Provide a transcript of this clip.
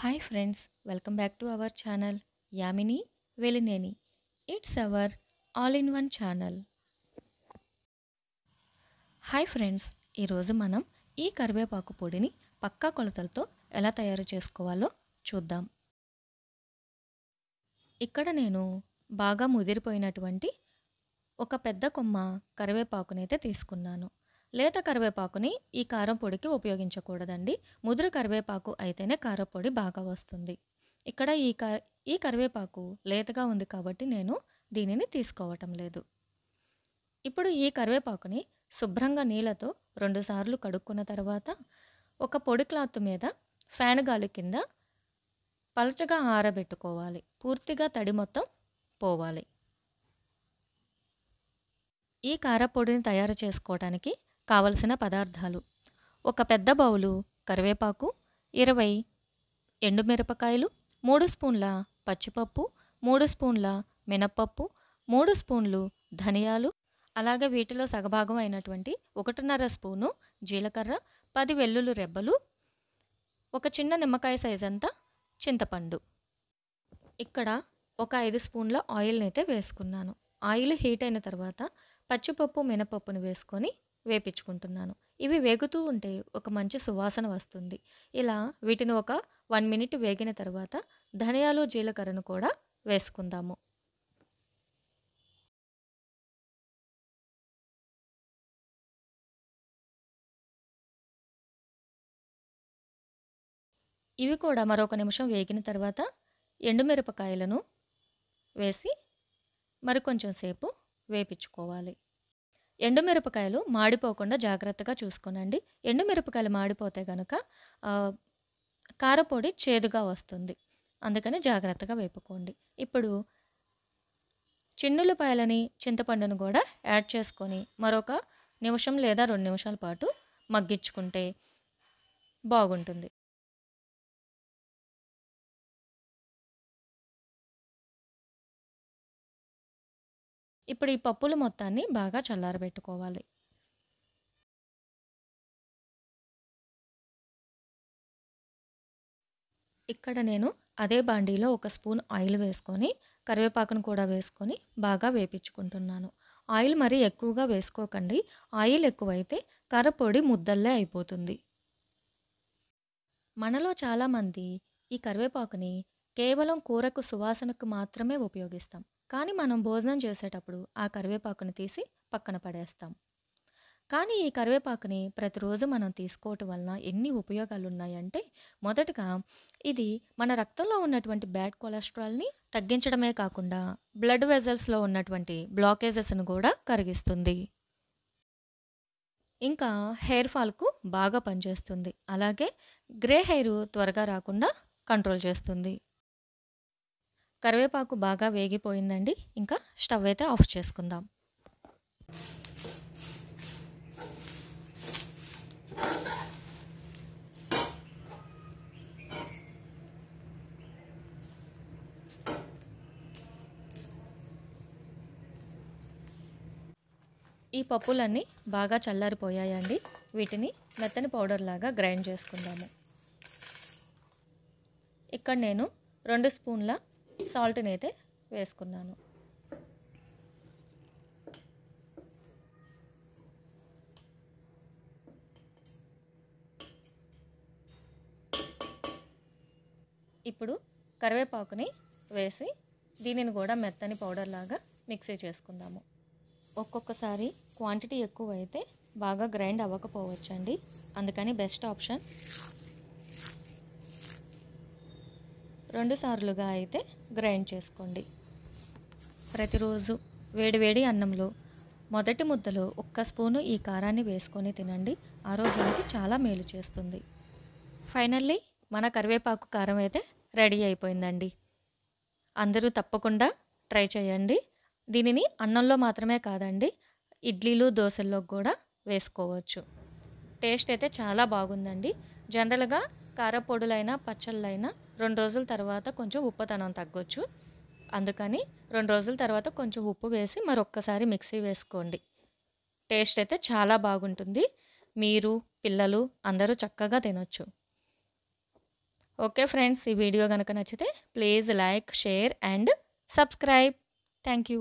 hi friends welcome back to our channel Yamini Velineni it's our all in one channel hi friends ఈరోజు మనం ఈ కరివేపాకు పొడిని పక్కా కొలతలతో ఎలా తయారు చేసుకోవాలో చూద్దాం ఇక్కడ నేను బాగా ముదిరిపోయినటువంటి ఒక పెద్ద కొమ్మ కరివేపాకునైతే తీసుకున్నాను లేత కరివేపాకుని ఈ కారం పొడికి ఉపయోగించకూడదండి ముదురు కరివేపాకు అయితేనే కారపొడి బాగా వస్తుంది ఇక్కడ ఈ క ఈ కరివేపాకు లేతగా ఉంది కాబట్టి నేను దీనిని తీసుకోవటం లేదు ఇప్పుడు ఈ కరివేపాకుని శుభ్రంగా నీళ్ళతో రెండుసార్లు కడుక్కున్న తర్వాత ఒక పొడి క్లాత్ మీద ఫ్యాన్ గాలి కింద పలచగా ఆరబెట్టుకోవాలి పూర్తిగా తడి మొత్తం పోవాలి ఈ కారపొడిని తయారు చేసుకోవడానికి కావలసిన పదార్థాలు ఒక పెద్ద బౌలు కరివేపాకు ఇరవై ఎండుమిరపకాయలు మూడు స్పూన్ల పచ్చిపప్పు మూడు స్పూన్ల మినప్పప్పు మూడు స్పూన్లు ధనియాలు అలాగే వీటిలో సగభాగం అయినటువంటి ఒకటిన్నర స్పూను జీలకర్ర పది వెల్లుల్లి రెబ్బలు ఒక చిన్న నిమ్మకాయ సైజ్ అంతా చింతపండు ఇక్కడ ఒక ఐదు స్పూన్ల ఆయిల్ని అయితే వేసుకున్నాను ఆయిల్ హీట్ అయిన తర్వాత పచ్చిపప్పు మినపప్పును వేసుకొని వేపించుకుంటున్నాను ఇవి వేగుతూ ఉంటే ఒక మంచి సువాసన వస్తుంది ఇలా వీటిని ఒక వన్ మినిట్ వేగిన తర్వాత ధనియాలు జీలకర్రను కూడా వేసుకుందాము ఇవి కూడా మరొక నిమిషం వేగిన తర్వాత ఎండుమిరపకాయలను వేసి మరికొంచెం సేపు వేపించుకోవాలి ఎండుమిరపకాయలు మాడిపోకుండా జాగ్రత్తగా చూసుకోనండి ఎండుమిరపకాయలు మాడిపోతే కనుక కారపొడి చేదుగా వస్తుంది అందుకని జాగ్రత్తగా వేపుకోండి ఇప్పుడు చిన్నులపాయలని చింతపండును కూడా యాడ్ చేసుకొని మరొక నిమిషం లేదా రెండు నిమిషాల పాటు మగ్గించుకుంటే బాగుంటుంది ఇప్పుడు ఈ పప్పులు మొత్తాన్ని బాగా చల్లారబెట్టుకోవాలి ఇక్కడ నేను అదే బాండీలో ఒక స్పూన్ ఆయిల్ వేసుకొని కరివేపాకును కూడా వేసుకొని బాగా వేపించుకుంటున్నాను ఆయిల్ మరి ఎక్కువగా వేసుకోకండి ఆయిల్ ఎక్కువైతే కరపొడి ముద్దల్లే అయిపోతుంది మనలో చాలామంది ఈ కరివేపాకుని కేవలం కూరకు సువాసనకు మాత్రమే ఉపయోగిస్తాం కానీ మనం భోజనం చేసేటప్పుడు ఆ కరివేపాకును తీసి పక్కన పడేస్తాం కానీ ఈ కరివేపాకుని ప్రతిరోజు మనం తీసుకోవటం వలన ఎన్ని ఉపయోగాలు ఉన్నాయంటే మొదటగా ఇది మన రక్తంలో ఉన్నటువంటి బ్యాడ్ కొలెస్ట్రాల్ని తగ్గించడమే కాకుండా బ్లడ్ వెజల్స్లో ఉన్నటువంటి బ్లాకేజెస్ను కూడా కరిగిస్తుంది ఇంకా హెయిర్ ఫాల్కు బాగా పనిచేస్తుంది అలాగే గ్రే హెయిర్ త్వరగా రాకుండా కంట్రోల్ చేస్తుంది కరివేపాకు బాగా వేగిపోయిందండి ఇంకా స్టవ్ అయితే ఆఫ్ చేసుకుందాం ఈ పప్పులన్నీ బాగా చల్లారిపోయాయండి వీటిని మెత్తని పౌడర్ లాగా గ్రైండ్ చేసుకుందాము ఇక్కడ నేను రెండు స్పూన్ల సాల్ట్ని అయితే వేసుకున్నాను ఇప్పుడు కరివేపాకుని వేసి దీనిని కూడా మెత్తని పౌడర్ లాగా మిక్సీ చేసుకుందాము ఒక్కొక్కసారి క్వాంటిటీ ఎక్కువైతే బాగా గ్రైండ్ అవ్వకపోవచ్చండి అందుకని బెస్ట్ ఆప్షన్ రెండు సార్లుగా అయితే గ్రైండ్ చేసుకోండి ప్రతిరోజు వేడివేడి అన్నంలో మొదటి ముద్దలో ఒక్క స్పూను ఈ కారాన్ని వేసుకొని తినండి ఆరోగ్యానికి చాలా మేలు చేస్తుంది ఫైనల్లీ మన కరివేపాకు కారం అయితే రెడీ అయిపోయిందండి అందరూ తప్పకుండా ట్రై చేయండి దీనిని అన్నంలో మాత్రమే కాదండి ఇడ్లీలు దోశల్లో కూడా వేసుకోవచ్చు టేస్ట్ అయితే చాలా బాగుందండి జనరల్గా కారపొడులైనా పచ్చళ్ళైనా రెండు రోజుల తర్వాత కొంచెం ఉప్పతనం తగ్గొచ్చు అందుకని రెండు రోజుల తర్వాత కొంచెం ఉప్పు వేసి మరొక్కసారి మిక్సీ వేసుకోండి టేస్ట్ అయితే చాలా బాగుంటుంది మీరు పిల్లలు అందరూ చక్కగా తినొచ్చు ఓకే ఫ్రెండ్స్ ఈ వీడియో కనుక నచ్చితే please like share and subscribe thank you